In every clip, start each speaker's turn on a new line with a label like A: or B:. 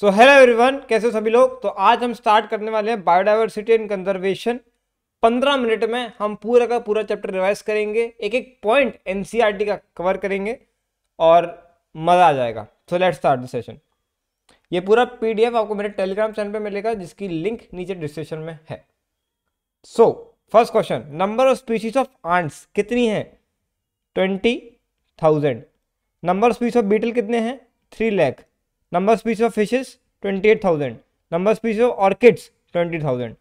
A: So hello everyone कैसे हो सभी लोग तो आज हम स्टार्ट करने वाले हैं बायोडाइवर्सिटी एंड कंजर्वेशन 15 मिनट में हम पूरा का पूरा चैप्टर रिवाइज करेंगे एक एक पॉइंट एनसीईआरटी का कवर करेंगे और मज़ा आ जाएगा so let start the session ये पूरा पीडीएफ आपको मेरे टेलीग्राम चैनल पे मिलेगा जिसकी लिंक नीचे डिस्क्रिप्शन में है so first question number of species of ants कितनी है twenty thousand number of species of beetle कितने हैं three lakh number of twenty eight thousand number 28000 of orchids twenty thousand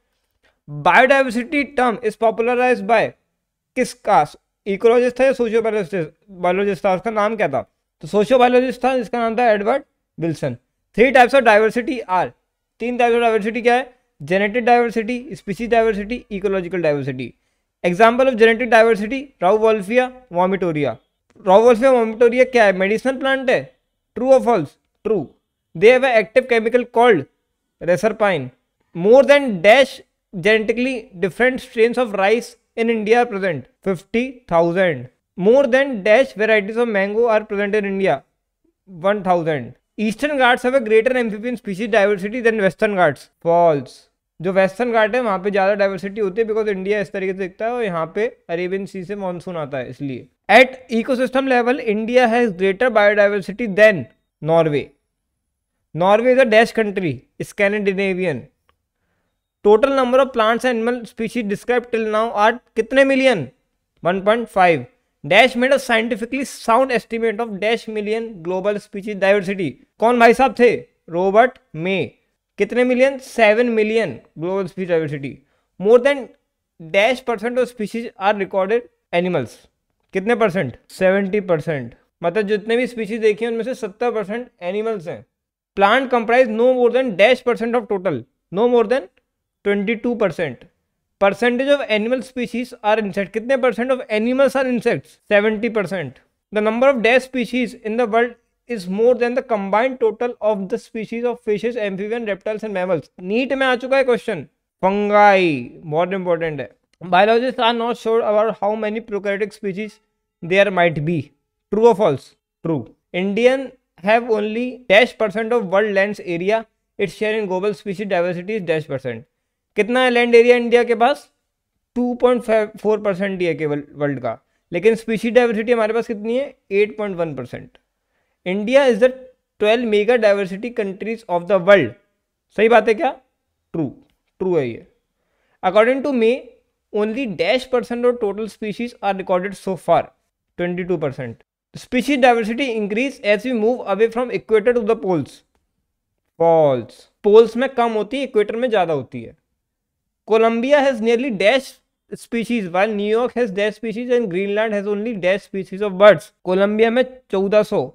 A: biodiversity term is popularise by किस किसका ecologist था या socio biologist था उसका नाम क्या था तो सोशियो बायोलॉजिस्ट था जिसका नाम था Edward Wilson three types of diversity are तीन टाइप्स ऑफ डाइवर्सिटी क्या है genetic diversity species diversity ecological diversity example of genetic diversity Rauwolfia vomitoria Rauwolfia vomitoria क्या है मेडिसिनल प्लांट है ट्रू और false true they have active chemical called reserpine more than dash genetically different strain of rice in India present fifty thousand more than dash varieties of mango are present in India one thousand Eastern Ghats have a greater amphibian species diversity than Western Ghats false जो Western गार्ड है वहाँ पे ज़्यादा diversity होती है because India इस तरीके से दिखता है और यहाँ पे अरेबियन सी से मानसून आता है इसलिए at ecosystem level India has greater biodiversity than Norway Norway is a dash country Scandinavian. Total number of plants and animal species describe till now are कितने million 1.5. Dash made a scientifically sound estimate of dash million global species diversity कौन भाई साहब थे Robert May कितने million seven million global species diversity more than dash percent of species are recorded animals कितने percent seventy percent मतलब जितने भी species देखी है उनमें से सत्तर परसेंट एनिमल्स हैं plant comprise no more than dash percent of total, no more than 22 percent. Percentage of animal species are insects. कितने percent of animals are insects? 70 percent. The number of dash species in the world is more than the combined total of the species of fishes, amphibian, reptiles and mammals. Neat, में आ hai question. Fungi, more important important है biologists are not sure about how many prokaryotic species there might be true or false true indian have only dash percent of world land area its share in global species diversity dash percent कितना है land area India के पास 2.4 percent ही है केवल world का लेकिन स्पीसी diversity हमारे पास कितनी है 8.1 percent India is the 12 mega diversity countries of the world सही बात है क्या ट्रू ट्रू है ये according to me only dash percent of total species are recorded so far 22 percent species diversity increase as we move away from equator to the poles poles poles में कम होती है इक्वेटर में ज्यादा होती है Colombia has nearly dash species while New York has dash species and Greenland has only dash species of birds Colombia में चौदह 1400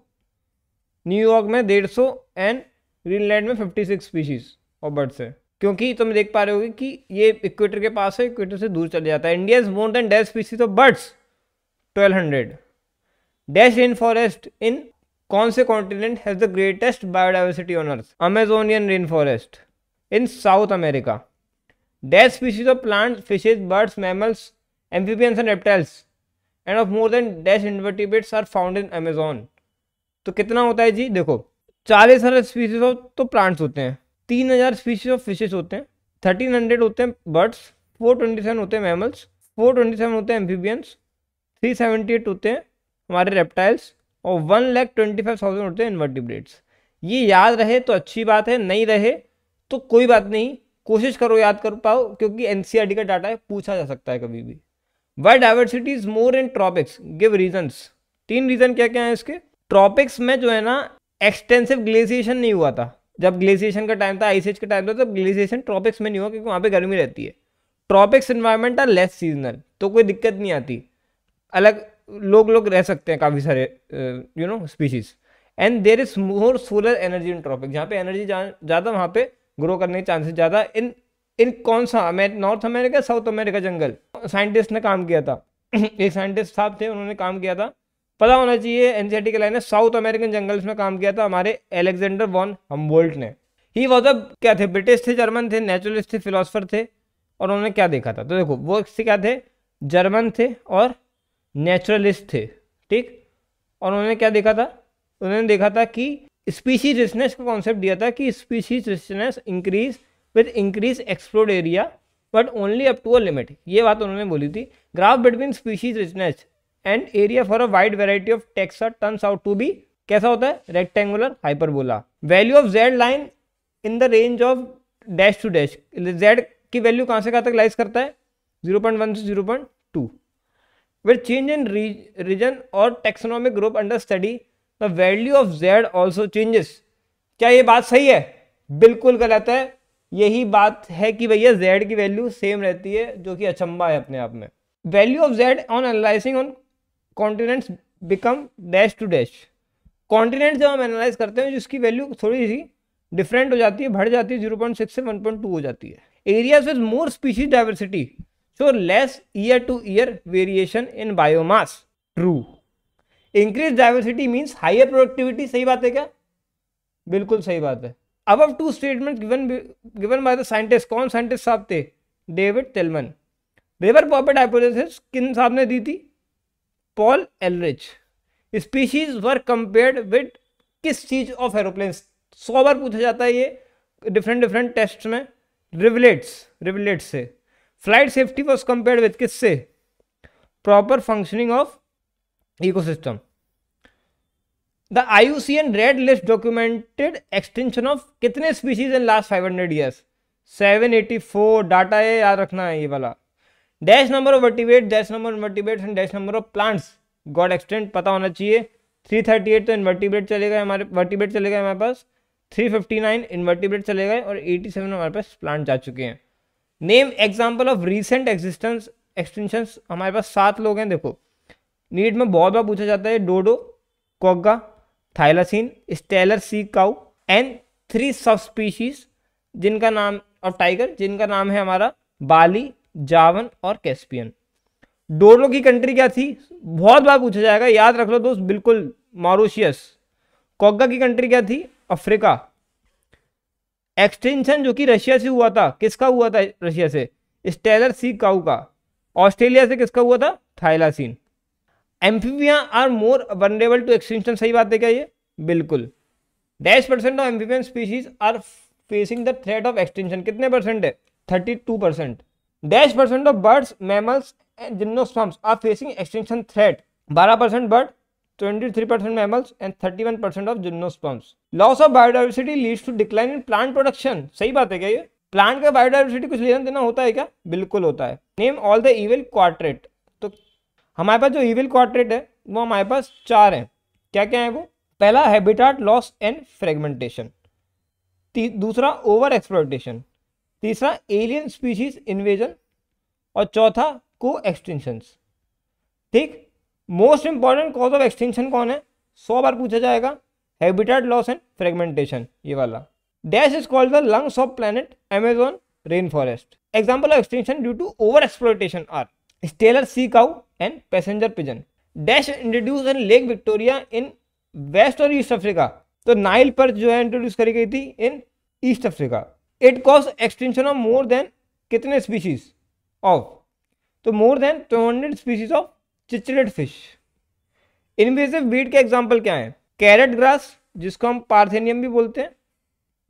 A: न्यूयॉर्क में डेढ़ सौ एंड ग्रीनलैंड में fifty six species of birds है क्योंकि तुम देख पा रहे हो कि ये इक्वेटर के पास है इक्वेटर से दूर चले जाता है India is more than dash species of birds twelve hundred dash rain forest in कौन से continent has the greatest biodiversity on earth Amazonian rain forest in South America dash species of plant fishes birds mammals amphibians and reptiles and of more than dash invertebrates are found in Amazon तो कितना होता है जी देखो चालीस हज़ार species of तो plants होते हैं तीन हज़ार स्पीसीज ऑफ फिशेज होते हैं थर्टीन हंड्रेड होते हैं बर्ड्स फोर ट्वेंटी सेवन होते हैं मैमल्स फोर ट्वेंटी सेवन होते हैं एम्फीबियंस थ्री सेवेंटी एट होते हैं हमारे रेप्टाइल्स और one lakh twenty five thousand होते हैं इन्वर्टिब्रेट्स ये याद रहे तो अच्छी बात है नहीं रहे तो कोई बात नहीं कोशिश करो याद कर पाओ क्योंकि एन e का डाटा है पूछा जा सकता है कभी भी why diversity is more in tropics give reasons तीन रीज़न क्या क्या हैं इसके ट्रॉपिक्स में जो है ना एक्सटेंसिव ग्लेशिएशन नहीं हुआ था जब ग्लेशिएशन का टाइम था आइसेज का टाइम था तब ग्लेशिएशन ट्रॉपिक्स में नहीं हुआ क्योंकि वहाँ पे गर्मी रहती है tropics environment are less seasonal तो कोई दिक्कत नहीं आती अलग लोग लोग रह सकते हैं काफ़ी सारे you know species and there is more solar energy in tropic जहाँ पे एनर्जी ज़्यादा वहाँ पे ग्रो करने के चांसेस ज़्यादा इन इन कौन सा नॉर्थ अमेरिका साउथ अमेरिका जंगल साइंटिस्ट ने काम किया था एक साइंटिस्ट साहब थे उन्होंने काम किया था पता होना चाहिए एनसीआरटी के लाइन है साउथ अमेरिकन जंगल्स में काम किया था हमारे एलेक्जेंडर वॉन हम्बोल्ट ने ही वॉज जब क्या थे ब्रिटिश थे जर्मन थे नेचुरलिस्ट थे फिलोसफर थे और उन्होंने क्या देखा था तो देखो वो क्या थे जर्मन थे और नेचुरलिस्ट थे ठीक और उन्होंने क्या देखा था उन्होंने देखा था कि स्पीसीज रिचनेस का कॉन्सेप्ट दिया था कि species richness increase with increase explored area but only up to a limit ये बात उन्होंने बोली थी graph between species richness and area for a wide variety of taxa turns out to be कैसा होता है rectangular hyperbola value of Z line in the range of dash to dash Z की value कहाँ से कहाँ तक lies करता है जीरो पॉइंट वन से zero point two where change in re region or taxonomic group under study the value of z also changes क्या ये बात सही है बिल्कुल गलत है यही बात है कि भैया z की वैल्यू सेम रहती है जो कि अचंबा है अपने आप में value of z on analysing on continents become dash to dash continent जब हम एनालाइज करते हैं जिसकी वैल्यू थोड़ी सी डिफरेंट हो जाती है बढ़ जाती है जीरो पॉइंट सिक्स से वन पॉइंट टू हो जाती है areas with more species diversity so less year to year variation in biomass true increased diversity means higher productivity सही बात है क्या बिल्कुल सही बात है अब two statement given given by the scientist कौन साइंटिस्ट साहब थे David Tilman rivet popper hypothesis किन साहब ने दी थी Paul Ehrlich species were compared with किस चीज ऑफ एरोप्लेन सौ बार पूछा जाता है ये डिफरेंट डिफरेंट टेस्ट में रिवलेट्स रिवलेट्स से flight safety was compare with किससे proper functioning of ecosystem the C N red list documented extension of कितने species in last five hundred seven eighty four data है याद रखना है ये वाला dash number of वर्टिवेट dash number वर्टिवेट and dash number of plants God extent पता होना चाहिए थ्री थर्टी एट तो इन्वर्टिब्रेट चले गए हमारे वर्टिब्रेट चले गए हमारे पास नाइन इन्वर्टिब्रेट चले गए और एटी सेवन हमारे पास प्लांट जा चुके हैं name example of recent existence extension हमारे पास सात लोग हैं देखो नीट में बहुत बार पूछा जाता है dodo quagga thylacine Steller sea cow and three सब स्पीशीज जिनका नाम और टाइगर जिनका नाम है हमारा बाली जावन और कैस्पियन डोडो की कंट्री क्या थी बहुत बार पूछा जाएगा याद रख लो दोस्त बिल्कुल मॉरिशियस कोग्गा की कंट्री क्या थी अफ्रीका एक्सटेंशन जो कि रशिया से हुआ था किसका हुआ था रशिया से स्टेलर सी काउ का ऑस्ट्रेलिया से किसका हुआ था thylacine amphibia are more vulnerable to extension सही बात है क्या ये बिल्कुल dash percent of amphibian species are facing the threat of extension कितने परसेंट है thirty two percent dash percent of birds mammals gymnosperms are facing extension threat बारह percent bird 23% mammals and 31% of gymnosperms. Loss of biodiversity leads to decline in plant production. सही बात है क्या ये plant का biodiversity कुछ लेना देना होता है क्या बिल्कुल होता है name all the evil quartet तो हमारे पास जो इविल क्वार्टरेट है वो हमारे पास चार हैं क्या क्या है वो पहला हैबिटाट लॉस एंड फ्रेगमेंटेशन दूसरा ओवर एक्सप्लोटेशन तीसरा एलियन स्पीशीज इन्वेजन और चौथा को एक्सटेंशन ठीक most important cause of extinction कौन है सौ बार पूछा जाएगा हैबिटेट लॉस एंड फ्रेगमेंटेशन ये वाला dash is called the lungs of planet Amazon rain forest example of extinction due to over exploitation are Steller sea cow and passenger pigeon dash introduce in Lake Victoria in West और East Africa तो Nile पर जो है introduce करी गई थी in East Africa it cause extension of more than कितने species of तो more than two hundred species of cichlid fish invasive beat के एग्जाम्पल क्या है कैरेट ग्रास जिसको हम पार्थेनियम भी बोलते हैं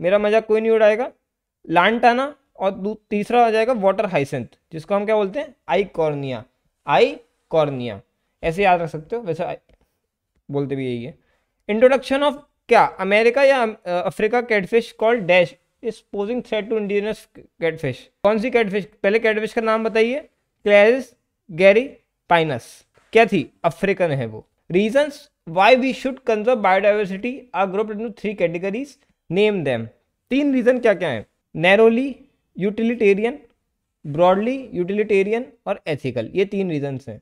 A: मेरा मजाक कोई नहीं उड़ाएगा लानटाना और तीसरा हो जाएगा वाटर हाइसेंथ जिसको हम क्या बोलते हैं आई कॉर्निया आई कॉर्निया ऐसे याद रख सकते हो वैसे बोलते भी यही है इंट्रोडक्शन ऑफ क्या अमेरिका या Africa catfish called dash is posing threat to indigenous catfish कौन सी कैटफिश पहले कैटफिश का नाम बताइए क्लैरिस गैरी पाइनस क्या थी अफ्रीकन है वो reason why we should conserve biodiversity are group in three categories name them तीन रीजन क्या क्या हैं नैरोली यूटिलिटेरियन ब्रॉडली यूटिलिटेरियन और एथिकल ये तीन रीजन हैं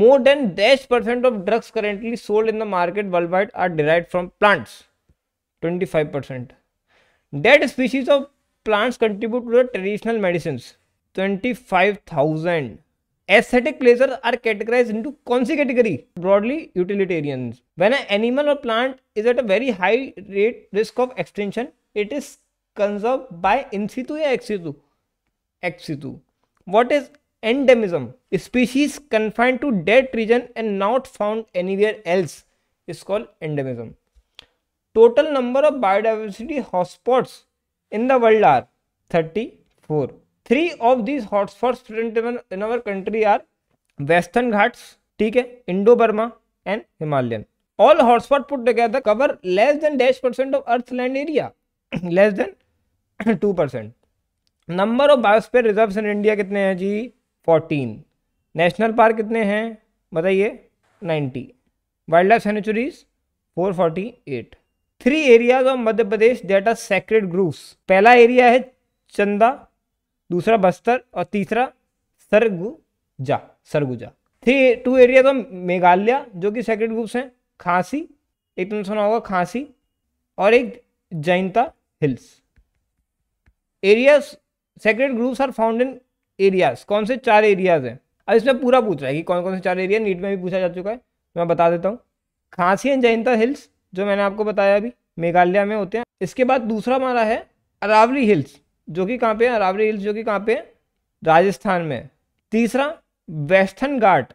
A: मोर देन दस percent of drugs currently sold in the market world wide are derive from plants twenty five percent dead species of plants contribute to the traditional medicine twenty five thousand Aesthetic pleasures are categorized into consi category? Broadly, utilitarians. When an animal or plant is at a very high rate risk of extinction, it is conserved by in situ or ex situ? Ex situ. What is endemism? A species confined to that region and not found anywhere else is called endemism. Total number of biodiversity hotspots in the world are 34. Three of these hotspot student in our country are Western Ghats ठीक है Indo Burma and Himalayan all hotspot put together cover less than dash percent of earth land area less than two percent number of biosphere reserve in India कितने हैं जी fourteen national park कितने हैं बताइए ninety wild life sanctuaries four forty eight three areas of Madhya Pradesh that are sacred groves पहला area है चंदा दूसरा बस्तर और तीसरा Sarguja Sarguja three two area तो मेघालय जो कि सेक्रेट ग्रुप्स हैं खांसी एक तुमने सुना होगा खांसी और एक Jaintia hills area sacred groves are found in areas कौन से चार एरियाज हैं अब इसमें पूरा पूछ रहा है कि कौन कौन से चार एरिया नीट में भी पूछा जा चुका है मैं बता देता हूँ खांसी एंड जैनता हिल्स जो मैंने आपको बताया अभी मेघालय में होते हैं इसके बाद दूसरा हमारा है अरावली हिल्स जो कि कहाँ पे है अरावली हिल्स जो कि कहाँ पे राजस्थान में तीसरा Western Ghat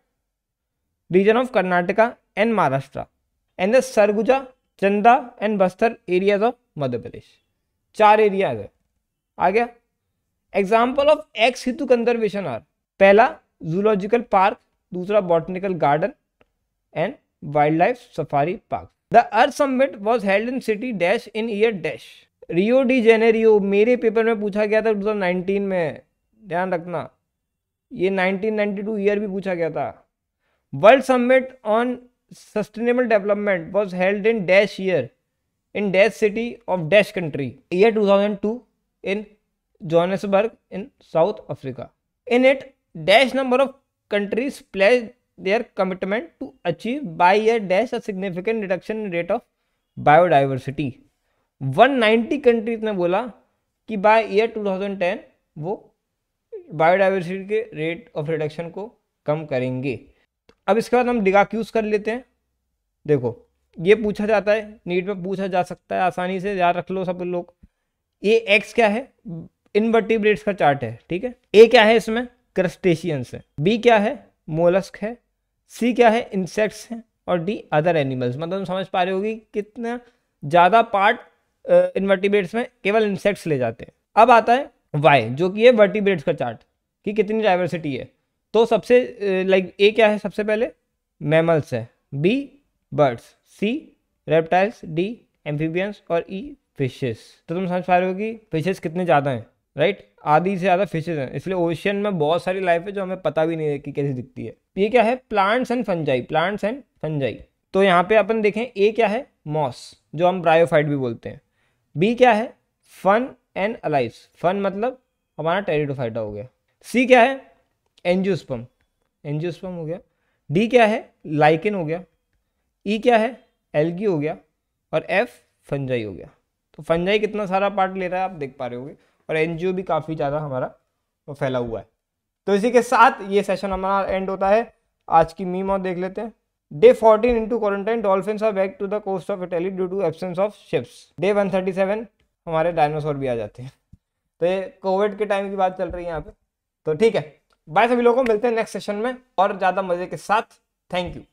A: region of Karnataka and Maharashtra and the Sarguja Chanda and Bastar areas of Madhya Pradesh चार एरियाज है आ गया example of ex situ conservation are पहला जूलॉजिकल पार्क दूसरा botanical garden and wild life safari park the earth summit was held in city dash in year dash Rio de Janeiro मेरे paper में पूछा गया था 2019 में ध्यान रखना ये 1992 ईयर भी पूछा गया था world summit on sustainable development was held in dash year in dash city of dash country year 2002 in Johannesburg in South Africa in it dash number of countries pledge their commitment to achieve by year dash a significant rate of biodiversity 190 countries ने बोला कि by year 2010 वो biodiversity के rate of reduction को कम करेंगे तो अब इसके बाद हम डिगाक्यूज कर लेते हैं देखो ये पूछा जाता है नीट में पूछा जा सकता है आसानी से याद रख लो सब लोग ये एक्स क्या है इनवर्टिब्रेट्स का चार्ट है ठीक है ए क्या है इसमें क्रस्टेशियंस है बी क्या है मोलस्क है सी क्या है इंसेक्ट्स हैं और डी अदर एनिमल्स मतलब समझ पा रहे होगी कितना ज़्यादा पार्ट इन्वर्टिब्रेट्स में केवल इंसेक्ट्स ले जाते हैं अब आता है वाई जो कि है वर्टिब्रेट्स का चार्ट कि कितनी डाइवर्सिटी है तो सबसे लाइक ए क्या है सबसे पहले मैमल्स है B birds C reptiles D amphibians और ई e, फिशेस तो तुम समझ पा रहे हो कि फिशेस कितने ज़्यादा हैं राइट आधी से ज़्यादा फिशेज हैं इसलिए ओशियन में बहुत सारी लाइफ है जो हमें पता भी नहीं है कि कैसी दिखती है ये क्या है plants and fungi plants and fungi तो यहाँ पे अपन देखें ए क्या है मॉस जो हम ब्रायोफाइट भी बोलते हैं बी क्या है फन एंड अलाइस फन मतलब हमारा टेरिडोफाइटा हो गया सी क्या है एनजियोस्पम एनजियोस्पम हो गया डी क्या है लाइकिन हो गया ई e क्या है एल्गी हो गया और एफ फंजाई हो गया तो फंजाई कितना सारा पार्ट ले रहा है आप देख पा रहे होगे और एनजीओ भी काफ़ी ज़्यादा हमारा फैला हुआ है तो इसी के साथ ये सेशन हमारा एंड होता है आज की मीम और देख लेते हैं day fourteen into quarantine dolphin are back to the coast of Italy due to absence of ships day one thirty seven हमारे डायनासोर भी आ जाते हैं तो ये कोविड के टाइम की बात चल रही है यहाँ पे तो ठीक है बाय सभी लोगों को मिलते हैं नेक्स्ट सेशन में और ज़्यादा मजे के साथ थैंक यू